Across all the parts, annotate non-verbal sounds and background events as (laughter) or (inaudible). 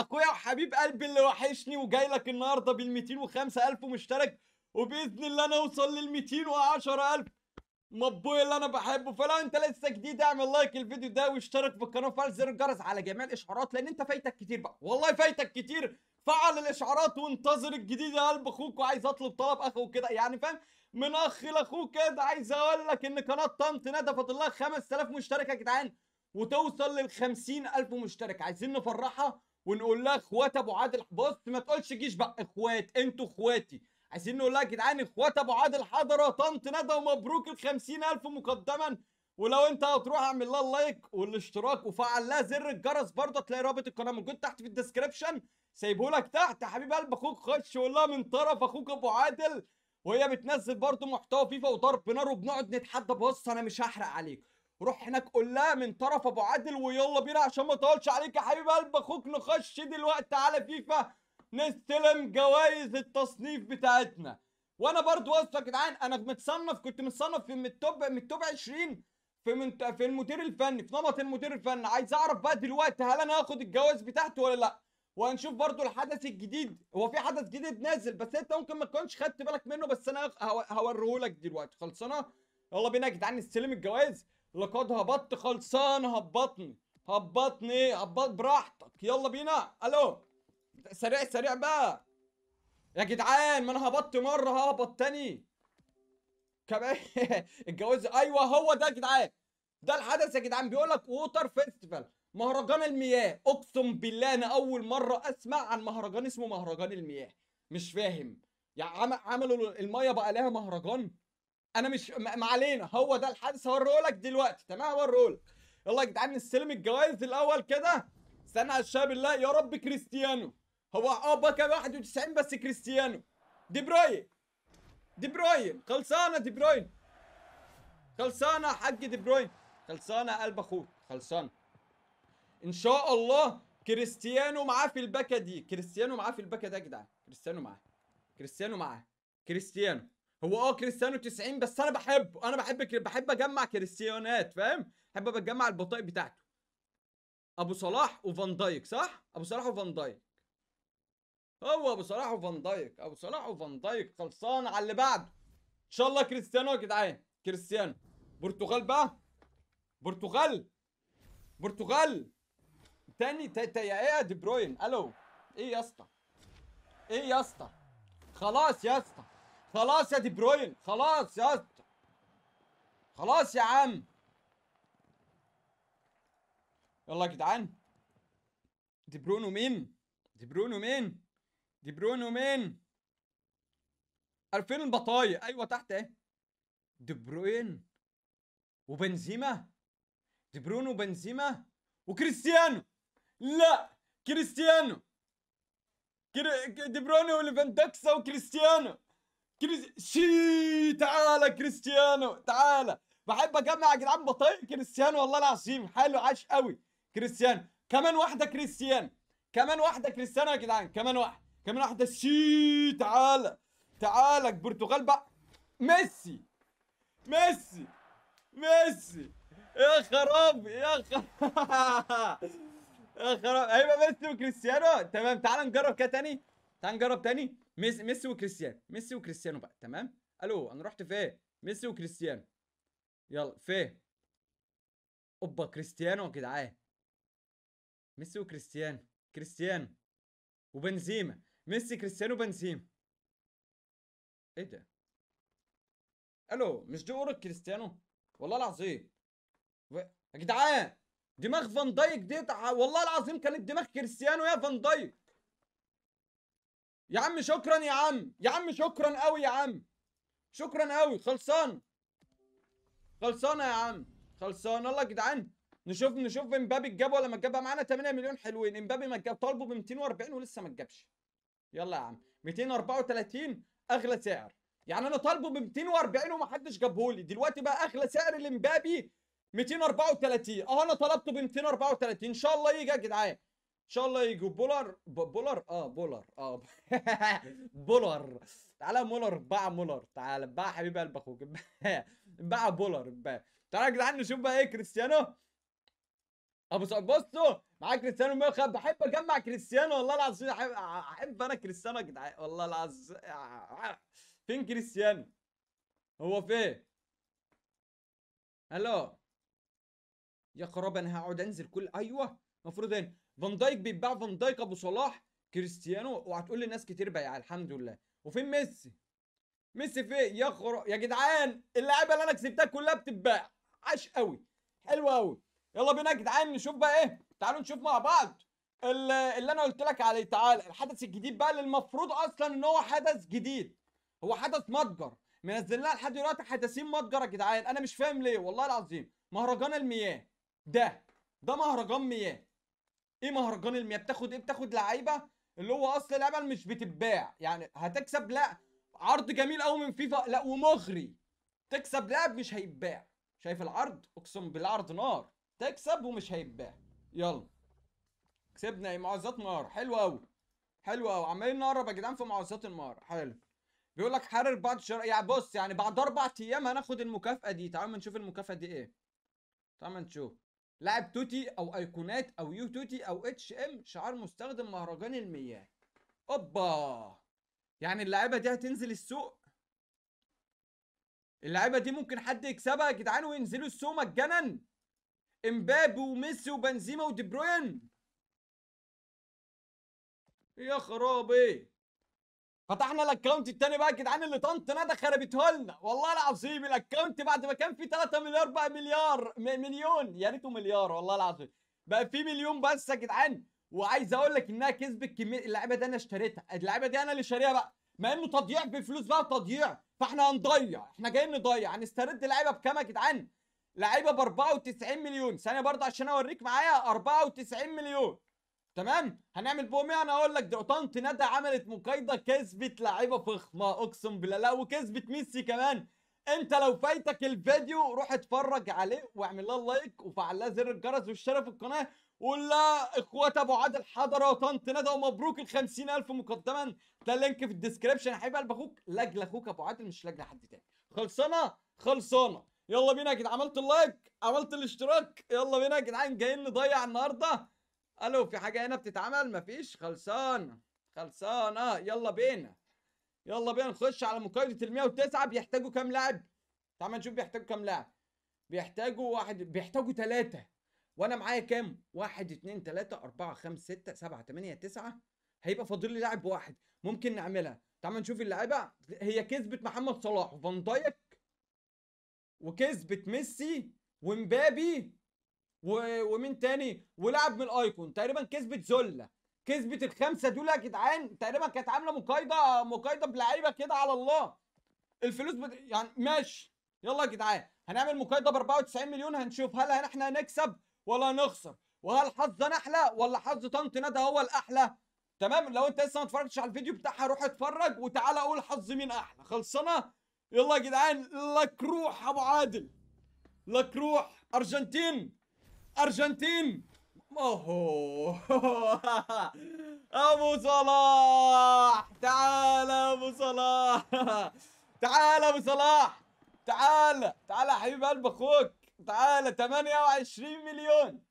اخويا وحبيب قلبي اللي وحشني وجاي لك النهارده بال 205000 مشترك وباذن الله انا اوصل لل 210000 مبوي اللي انا بحبه فلو انت لسه جديد اعمل لايك للفيديو ده واشترك في القناه وفعل زر الجرس على جميع الاشعارات لان انت فايتك كتير بقى والله فايتك كتير فعل الاشعارات وانتظر الجديد يا قلب اخوك وعايز اطلب طلب اخو كده يعني فاهم من اخ لاخوك كده عايز اقول لك ان قناه طنط ندى فاضل لها 5000 مشترك يا جدعان وتوصل لل 50000 مشترك عايزين نفرحها ونقول لها اخوات ابو عادل بص ما تقولش جيش بقى اخوات انتوا اخواتي عايزين نقول لها يا جدعان اخوات ابو عادل حضره طنط ندى ومبروك ال 50000 مقدما ولو انت هتروح اعمل لها اللايك والاشتراك وفعل لها زر الجرس برضه هتلاقي رابط القناه موجود تحت في الديسكربشن سايبه لك تحت يا حبيب قلب اخوك خش قول لها من طرف اخوك ابو عادل وهي بتنزل برضه محتوى فيفا وضرب نار وبنقعد نتحدى بص انا مش هحرق عليك روح هناك قول لها من طرف ابو عادل ويلا بينا عشان ما اطولش عليك يا حبيب قلب اخوك نخش دلوقتي على فيفا نستلم جوائز التصنيف بتاعتنا وانا برضو يا جدعان انا متصنف كنت متصنف في من التوب من التوب 20 في من في المدير الفني في نمط المدير الفني عايز اعرف بقى دلوقتي هل انا هاخد الجواز بتاعته ولا لا وهنشوف برضو الحدث الجديد هو في حدث جديد نازل بس انت ممكن ما تكونش خدت بالك منه بس انا هوريهولك دلوقتي خلصانه يلا بينا يا جدعان نستلم الجوائز لقد هبطت خلصان هبطني هبطني هبط براحتك يلا بينا الو سريع سريع بقى يا جدعان ما انا هبطت مره ههبط تاني كمان (laughs) الجواز ايوه هو ده يا جدعان ده الحدث يا جدعان بيقول لك ووتر فيستيفال مهرجان المياه اقسم بالله انا اول مره اسمع عن مهرجان اسمه مهرجان المياه مش فاهم يعني عملوا الميه بقى لها مهرجان انا مش ما علينا هو ده الحدث لك دلوقتي تمام لك يلا يا جدعان نستلم الجوائز الاول كده استنى على الشباب الله يا رب كريستيانو هو اه باكا 91 بس كريستيانو دي بروين دي بروين خلصانه دي بروين خلصانه يا حاج دي بروين خلصانه يا قلب اخوك خلصانه ان شاء الله كريستيانو معاه في الباكه دي كريستيانو معاه في الباكه ده يا جدعان كريستيانو معاه كريستيانو معاه كريستيانو هو اه كريستيانو 90 بس انا بحبه انا بحب بحب اجمع كريستيانات فاهم بحب بجمع البطايق بتاعته ابو صلاح وفان دايك صح ابو صلاح وفان دايك هو ابو صلاح وفان دايك ابو صلاح وفان دايك خلصان على اللي بعده ان شاء الله كريستيانو يا جدعان كريستيانو برتغال بقى برتغال برتغال تاني تا يا ايه دي بروين الو ايه يا اسطى ايه يا اسطى خلاص يا اسطى خلاص يا دي بروين خلاص يا اسطى خلاص يا عم يلا يا جدعان دي برونو مين دي برونو مين دي برونو مين عارفين البطايق ايوه تحت اهي دي بروين وبنزيما دي برونو وبنزيما وكريستيانو لا كريستيانو كري... دي برونو وليفاندوكسا وكريستيانو كريس شي تعالى كريستيانو تعالى بحب اجمع يا جدعان بطايق كريستيانو والله العظيم حاله عاش قوي كريستيانو كمان واحده كريستيانو كمان واحده كريستيانو يا جدعان كمان واحده كمان واحده شي تعالى تعالى البرتغال بقى ميسي ميسي ميسي يا خراب يا خراب (laughs) يا خراب هيبقى ميسي وكريستيانو تمام تعال نجرب كده تاني تعال نجرب تاني ميسي ميسي وكريستيانو ميسي وكريستيانو بقى تمام الو انا رحت فين ميسي وكريستيانو يلا فين اوبا كريستيانو يا جدعان ميسي وكريستيانو كريستيانو وبنزيما ميسي كريستيانو بنزيما ايه ده الو مش دي اورك كريستيانو والله العظيم و... يا جدعان دماغ فان دايك دي والله العظيم كانت دماغ كريستيانو يا فان دايك يا عم شكرا يا عم يا عم شكرا قوي يا عم شكرا قوي خلصان خلصانه يا عم خلصان يلا يا جدعان نشوف نشوف امبابي اتجاب ولا ما اتجاب معانا 8 مليون حلوين امبابي ما اتجاب طالبه ب 240 ولسه ما اتجابش يلا يا عم 234 اغلى سعر يعني انا طالبه ب 240 ومحدش لي دلوقتي بقى اغلى سعر لامبابي 234 اهو انا طلبته ب 234 ان شاء الله يجي يا جدعان شاء الله يجوا بولر بولر اه بولر اه (laughs) بولر تعالى مولر باع مولر تعالى باع حبيب قلب اخوك (laughs) باع بولر باع تعالى يا جدعان نشوف بقى ايه كريستيانو ابو سعود بصوا معاك كريستيانو بحب اجمع كريستيانو والله العظيم احب احب انا كريستيانو يا جدعان والله العظيم فين كريستيانو هو فين الو يا خراب انا هقعد انزل كل ايوه المفروض هنا إيه؟ فان دايك بيتباع فان دايك ابو صلاح كريستيانو وهتقول لي ناس كتير بايعه يعني الحمد لله وفين ميسي ميسي فين يا خرا يا جدعان اللعيبه اللي انا كسبتها كلها بتتباع عاش قوي حلو قوي يلا بينا يا جدعان نشوف بقى ايه تعالوا نشوف مع بعض اللي انا قلت لك عليه تعال الحدث الجديد بقى اللي المفروض اصلا ان هو حدث جديد هو حدث متجر منزل لحد دلوقتي حدثين متجر يا جدعان انا مش فاهم ليه والله العظيم مهرجان المياه ده ده مهرجان مياه ايه مهرجان المياه بتاخد ايه بتاخد لعيبه اللي هو اصل لعبه مش بتتباع يعني هتكسب لا عرض جميل قوي من فيفا لا ومغري تكسب لاعب مش هيتباع شايف العرض اقسم بالله نار تكسب ومش هيتباع يلا كسبنا ايه معوزات نار حلو قوي حلو قوي عمالين نقرب يا جدعان في معوزات النار حلو بيقول لك حرر بعد شر يعني بص يعني بعد اربع ايام هناخد المكافاه دي تعالوا نشوف المكافاه دي ايه تعالوا نشوف لاعب توتي او ايقونات او يو توتي او اتش ام شعار مستخدم مهرجان المياه اوبا يعني اللعيبه دي هتنزل السوق اللعيبه دي ممكن حد يكسبها يا جدعان وينزلوا السوق مجانا امبابي وميسي وبنزيما ودي بروين يا خرابي فتحنا الاكونت التاني بقى يا جدعان اللي طنط ندى خربته لنا والله العظيم الاكونت بعد ما كان فيه 3 مليار بقى مليار مليون يا ريته مليار والله العظيم بقى فيه مليون بس يا جدعان وعايز اقول لك انها كسبت كميه اللعيبه دي انا اشتريتها اللعيبه دي انا اللي شاريها بقى ما انه تضييع بفلوس بقى وتضييع فاحنا هنضيع احنا جايين نضيع هنسترد لعيبه بكام يا جدعان لعيبه ب 94 مليون ثانيه برضه عشان اوريك معايا 94 مليون تمام هنعمل بومي يعني انا اقول لك طنط ندى عملت مقايضه كسبت لعيبه فخمه اقسم بالله لا وكسبت ميسي كمان انت لو فايتك الفيديو روح اتفرج عليه واعمل له لايك وفعل لها زر الجرس واشترك في القناه وقول لها اخوات ابو عادل حضره وطنط ندى ومبروك ال 50000 مقدما ده اللينك في الديسكربشن حبيب قلب اخوك لاجل اخوك ابو عادل مش لاجل حد تاني خلصانه خلصانه يلا بينا يا جدعان عملت اللايك عملت الاشتراك يلا بينا يا جدعان جايين نضيع النهارده الو في حاجه هنا بتتعمل مفيش خلصانه خلصانه يلا بينا يلا بينا نخش على مقايضه ال 109 بيحتاجوا كام لاعب تعال نشوف بيحتاجوا كام لاعب بيحتاجوا واحد بيحتاجوا ثلاثه وانا معايا كام واحد اتنين تلاته اربعه خمسه سته سبعه تمانيه تسعه هيبقى فاضل لي لاعب واحد ممكن نعملها تعال نشوف اللعيبه هي كسبت محمد صلاح وفان دايك وكسبت ميسي ومبابي ومين تاني ولعب من الايكون تقريبا كسبت زولا كسبت الخمسه دول يا جدعان تقريبا كانت عامله مقايضه مقايضه بلعيبه كده على الله الفلوس بت... يعني ماشي يلا يا جدعان هنعمل مقايضه ب 94 مليون هنشوف هل احنا هنكسب ولا هنخسر وهل حظنا احلى ولا حظ طنط ندى هو الاحلى تمام لو انت لسه ما اتفرجتش على الفيديو بتاعها روح اتفرج وتعالى قول حظ مين احلى خلصنا يلا يا جدعان لك روح ابو عادل لك روح ارجنتين ارجنتين اوهو (laughs) ابو صلاح تعال ابو صلاح (laughs) تعال ابو صلاح تعال تعال حبيب قلب اخوك تعال 28 مليون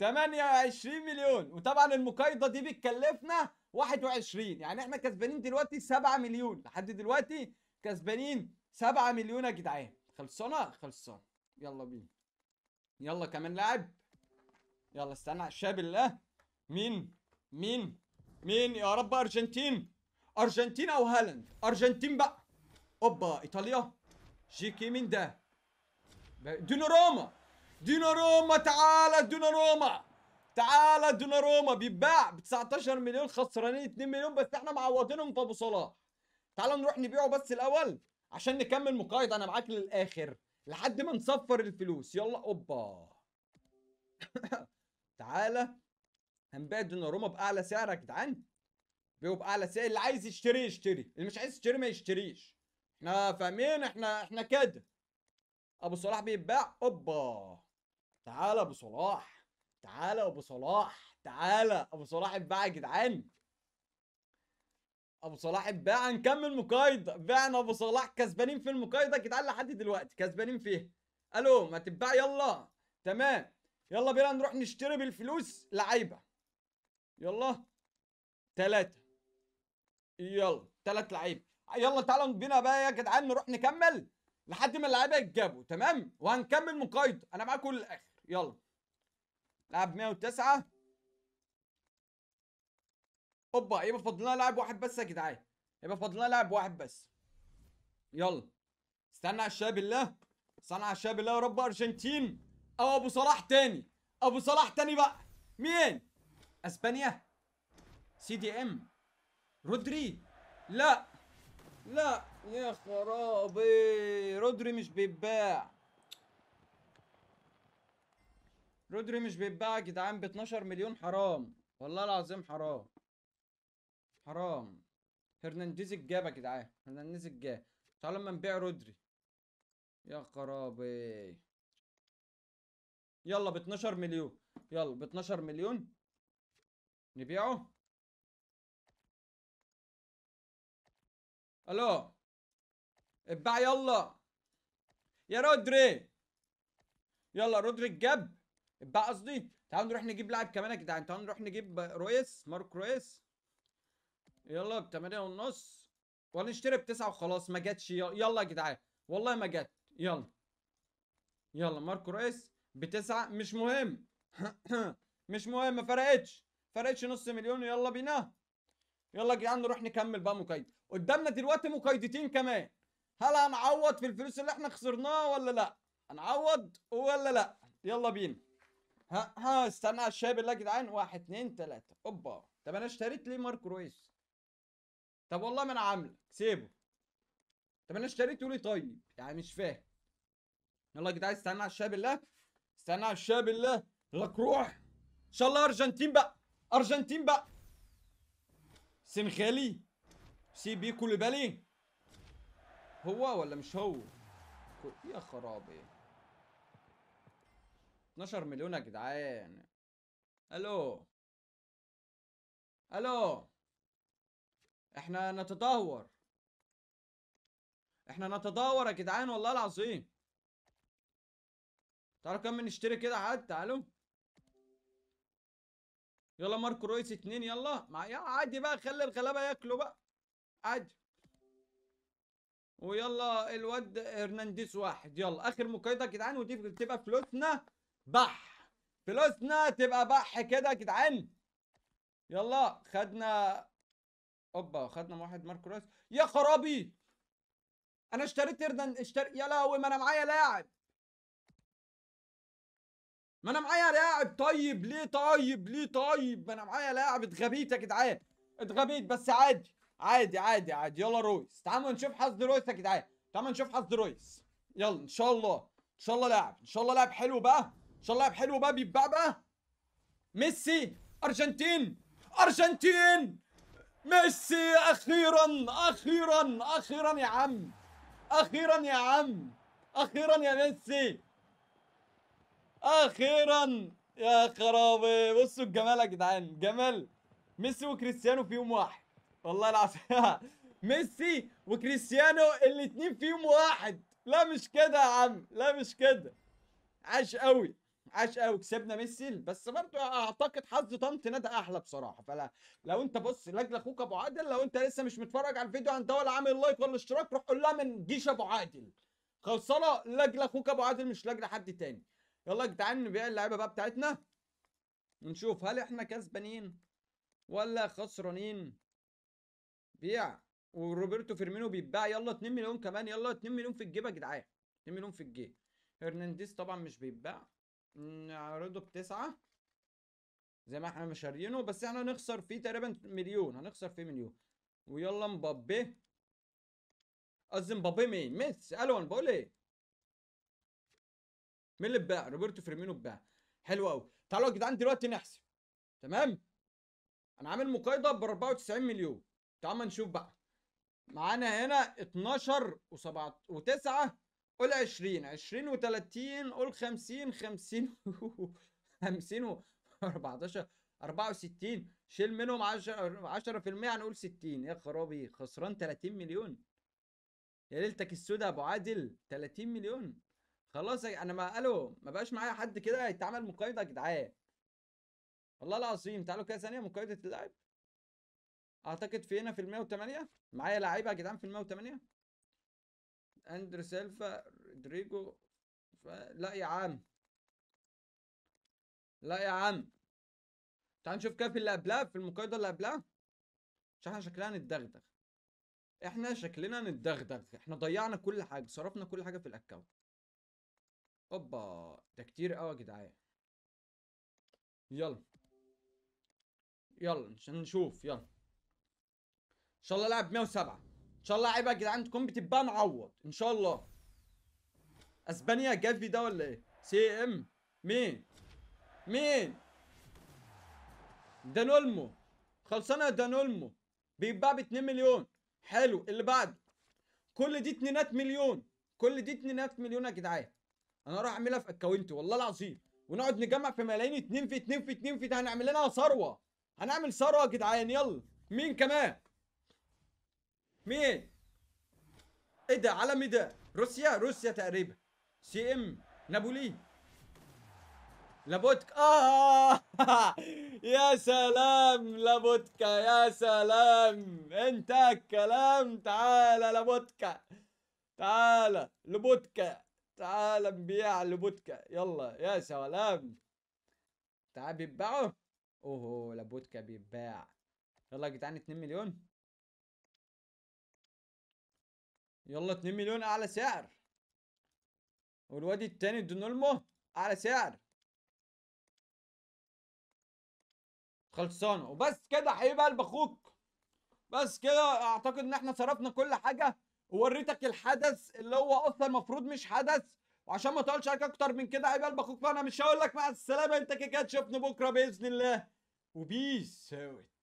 28 مليون وطبعا المقايضه دي بتكلفنا 21 يعني احنا كسبانين دلوقتي 7 مليون لحد دلوقتي كسبانين 7 مليون يا جدعان خلصانه خلصانه يلا بينا يلا كمان لاعب يلا استنى عشان الله مين مين مين يا رب ارجنتين ارجنتين او هالاند ارجنتين بقى اوبا ايطاليا جيكي مين ده دوناروما دوناروما تعالى دوناروما تعالى دوناروما بيتباع ب 19 مليون خسرانين 2 مليون بس احنا معوضينهم في ابو صلاح تعالى نروح نبيعه بس الاول عشان نكمل مقايضه انا معاك للاخر لحد ما نصفر الفلوس يلا اوبا (laughs) تعالى هنبيع روما باعلى سعر يا جدعان بيعوا باعلى سعر اللي عايز يشتري يشتري اللي مش عايز يشتري ما يشتريش احنا فاهمين احنا احنا كده ابو صلاح بيتباع اوبا تعالى ابو صلاح تعالى ابو صلاح تعالى ابو صلاح اتباع يا جدعان ابو صلاح اتباع نكمل مقايضه بعنا ابو صلاح كسبانين في المقايضه يا جدعان لحد دلوقتي كسبانين فيها الو ما تتباع يلا تمام يلا بينا نروح نشتري بالفلوس لعيبة يلا تلاتة يلا تلات لعيبة يلا تعالوا بينا بقى يا جدعان نروح نكمل لحد ما اللعيبة يتجابوا تمام وهنكمل مقايضة انا معاكم للاخر يلا لعب 109 اوبا يبقى فاضل لنا لاعب واحد بس يا جدعان يبقى فاضل لنا لاعب واحد بس يلا استنى على الشباب الله استنى على الشباب الله يا رب ارجنتين او ابو صلاح تاني ابو صلاح تاني بقى مين اسبانيا سي دي ام رودري لا لا يا خرابي رودري مش بيتباع رودري مش بيتباع يا جدعان ب 12 مليون حرام والله العظيم حرام حرام هرنانديز الجاب يا جدعان هرنانديز الجاب تعالوا اما نبيع رودري يا خرابي يلا ب 12 مليون يلا ب 12 مليون نبيعه الو اتباع يلا يا رودري يلا رودري اتجاب اتباع قصدي تعالوا نروح نجيب لاعب كمان يا جدعان تعالوا نروح نجيب رويس مارك رويس يلا ب 8 ونص ولا نشتري ب 9 وخلاص ما جاتش يلا يا جدعان والله ما جت يلا يلا ماركو رويس بتسعة مش مهم (clears throat) مش مهم ما فرقتش فرقتش نص مليون يلا بينا يلا يا جدعان نروح نكمل بقى مقيد قدامنا دلوقتي مقيدتين كمان هل هنعوض في الفلوس اللي احنا خسرناها ولا لا هنعوض ولا لا يلا بينا ها ها استنى على الشاب بالله يا جدعان واحد اتنين تلاتة اوبا طب انا اشتريت ليه ماركو رويس طب والله ما انا عامله سيبه طب انا اشتريته ليه طيب يعني مش فاهم يلا يا جدعان استنى على الشاب بالله استنى على الشاب الله لك روح ان شاء الله ارجنتين بقى ارجنتين بقى سنغالي كل كوليبالي هو ولا مش هو يا خرابي 12 مليون يا جدعان الو الو احنا نتدهور احنا نتدهور يا جدعان والله العظيم تعالوا كمل نشتري كده حد تعالوا يلا ماركو رويس اتنين يلا مع يا عادي بقى خلي الغلابه ياكلوا بقى عادي ويلا الواد هرنانديز واحد يلا اخر مقايضه يا جدعان ودي تبقى فلوسنا بح فلوسنا تبقى بح كده يا جدعان يلا خدنا اوبا خدنا واحد ماركو رويس يا خرابي انا اشتريت هرنانديز اشتري يا لهوي ما انا معايا لاعب ما انا معايا لاعب طيب ليه طيب ليه طيب ما انا معايا لاعب اتغبيت يا جدعان اتغبيت بس عادي عادي عادي عادي يلا رويس تعالوا نشوف حظ رويس يا جدعان تعالوا نشوف حظ رويس يلا ان شاء الله ان شاء الله لاعب ان شاء الله لاعب حلو بقى ان شاء الله لاعب حلو بقى بيتباع بقى ميسي ارجنتين ارجنتين ميسي اخيرا اخيرا اخيرا يا عم اخيرا يا عم اخيرا يا ميسي اخيرا يا خرابي بصوا الجمال يا جدعان جمال ميسي وكريستيانو في يوم واحد والله العظيم (laughs) ميسي وكريستيانو الاتنين في يوم واحد لا مش كده يا عم لا مش كده عاش قوي عاش قوي كسبنا ميسي بس برضه اعتقد حظ طنط ندى احلى بصراحه فلا لو انت بص لاجل اخوك ابو عادل لو انت لسه مش متفرج على الفيديو عن ولا عامل لايك ولا اشتراك روح قول لها من جيش ابو عادل خلصانه لاجل اخوك ابو عادل مش لاجل حد تاني يلا يا جدعان نبيع اللعيبه بقى بتاعتنا نشوف هل احنا كسبانين ولا خسرانين بيع وروبرتو فيرمينو بيتباع يلا 2 مليون كمان يلا 2 مليون في الجيب يا جدعان 2 مليون في الجيب هرنانديز طبعا مش بيتباع نعرضه بتسعة زي ما احنا مشارينه بس احنا هنخسر فيه تقريبا مليون هنخسر فيه مليون ويلا مبابي قصدي مبابي مين ميسي الو انا بقول ايه مين اللي اتباع روبرتو فيرمينو اتباع حلو قوي تعالوا يا جدعان دلوقتي نحسب تمام انا عامل مقايضه ب 94 مليون تعالوا ما نشوف بقى معانا هنا 12 و7 و9 قول 20 20 و30 قول 50 50 50 و 14 64 شيل منهم 10 10% هنقول 60 يا خرابي خسران 30 مليون يا ليلتك يا ابو عادل 30 مليون خلاص انا ما الو ما بقاش معايا حد كده يتعمل مقايضه يا جدعان والله العظيم تعالوا كده ثانيه مقايضه اللاعب اعتقد في هنا في ال 108 معايا لعيبه يا جدعان في ال 108 اندر سيلفا رودريجو ف... لا يا عم لا يا عم تعال نشوف كده في اللي قبلها في المقايضه اللي قبلها عشان احنا شكلنا نتدغدغ احنا شكلنا نتدغدغ احنا ضيعنا كل حاجه صرفنا كل حاجه في الاكونت اوبا ده كتير قوي يا جدعان يلا يلا نشوف يلا ان شاء الله لعب 107 ان شاء الله لعيبه يا جدعان تكون بتبقى معوض ان شاء الله اسبانيا جافي ده ولا ايه سي ام مين مين دانولمو خلصانه يا دانولمو بيتباع ب 2 مليون حلو اللي بعده كل دي اتنينات مليون كل دي اتنينات مليون يا جدعان انا اروح اعملها في اكونت والله العظيم ونقعد نجمع في ملايين اتنين في اتنين في اتنين في ده هنعمل لنا ثروه هنعمل ثروه يا جدعان يلا مين كمان مين ايه ده ايه ده روسيا روسيا تقريبا سي ام نابولي لابوتكا آه (laughs) يا سلام لابوتكا يا سلام انت الكلام تعالى لابوتكا تعالى لابوتكا تعال نبيع لبوتكا يلا يا سلام تعال بيتباعوا اوه لبوتكا بيتباع يلا يا جدعان 2 مليون يلا 2 مليون اعلى سعر والواد التاني دونولمو اعلى سعر خلصانه وبس كده هيبقى قلب اخوك بس كده اعتقد ان احنا صرفنا كل حاجه ووريتك الحدث اللي هو اصلا المفروض مش حدث وعشان ما تقولش عليك اكتر من كده عيب قلب اخوك فانا مش هقول لك مع السلامه انت كده تشوفني بكره باذن الله وبيس